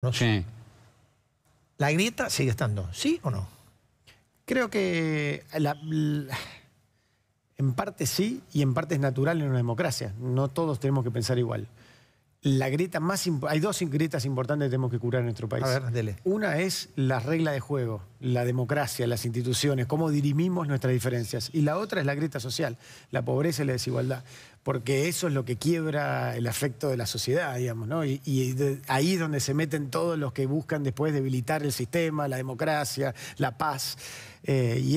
No La grieta sigue estando, ¿sí o no? Creo que en parte sí y en parte es natural en una democracia. No todos tenemos que pensar igual la grieta más hay dos grietas importantes que tenemos que curar en nuestro país. Una es la regla de juego, la democracia, las instituciones, cómo dirimimos nuestras diferencias. Y la otra es la grieta social, la pobreza y la desigualdad. Porque eso es lo que quiebra el afecto de la sociedad, digamos, ¿no? Y, ahí es donde se meten todos los que buscan después debilitar el sistema, la democracia, la paz. Eh, y es